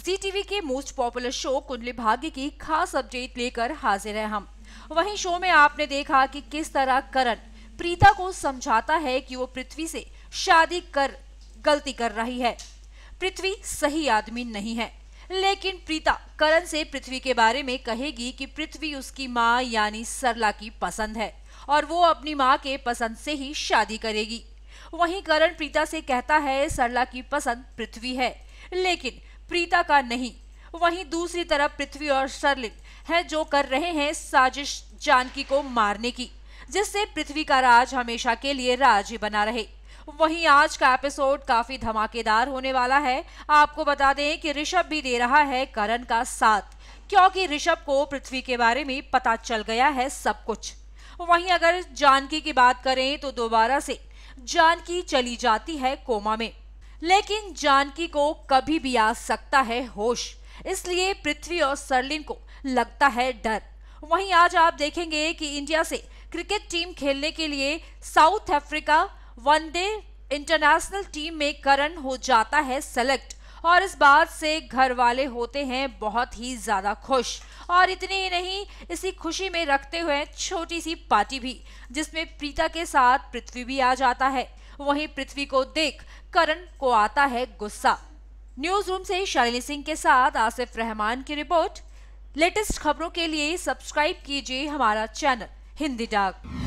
जी TV के most popular show Kundali Bhagya की खास अपडेट लेकर हाजिर है हम वहीं शो में आपने देखा कि किस तरह करण प्रीता को समझाता है कि वो पृथ्वी से शादी कर गलती कर रही है पृथ्वी सही आदमी नहीं है लेकिन प्रीता करण से पृथ्वी के बारे में कहेगी कि पृथ्वी उसकी माँ यानी सरला की पसंद है और वो अपनी माँ के पसंद से ही शादी करेगी वहीं करण प्रीता से कहता है सरला की पसंद पृथ्वी है लेकिन प्रीता का नहीं वहीं दूसरी तरफ पृथ्वी और सरलित हैं जो कर रहे हैं साजिश जानकी को मारने की जिससे पृथ्वी का राज हमेशा के लिए राज बना रहे वहीं आज का एपिसोड काफी धमाकेदार होने वाला है आपको बता दें कि ऋषभ भी दे रहा है करण का साथ क्योंकि ऋषभ को पृथ्वी के बारे में पता चल गया है सब कुछ वहीं अगर जानकी की बात करें तो दोबारा से जानकी चली जाती है कोमा में लेकिन जानकी को कभी भी आ सकता है होश इसलिए पृथ्वी और सरलिन को लगता है डर वहीं आज आप देखेंगे कि इंडिया से क्रिकेट टीम खेलने के लिए South Africa one day international team में करण हो जाता है सेलेक्ट और इस बात से घर वाले होते हैं बहुत ही ज़्यादा खुश और इतनी ही नहीं इसी खुशी में रखते हुए छोटी सी पार्टी भी जिसमें प्रीता के साथ पृथ्वी भी आ जाता है वहीं पृथ्वी को देख करण को आता है गुस्सा न्यूज रूम से शालिनी सिंह के साथ आसिफ रहमान की रिपोर्ट लेटेस्ट खबरों के लिए सब्सक्राइब कीजिए हमारा चैनल हिंदी डाक